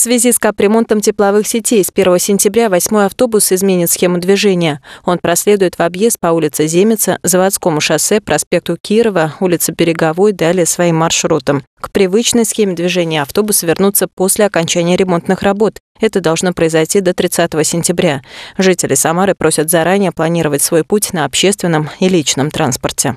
связи с капремонтом тепловых сетей с 1 сентября 8 автобус изменит схему движения. Он проследует в объезд по улице Земица, Заводскому шоссе, проспекту Кирова, улице Береговой, далее своим маршрутом. К привычной схеме движения автобус вернутся после окончания ремонтных работ. Это должно произойти до 30 сентября. Жители Самары просят заранее планировать свой путь на общественном и личном транспорте.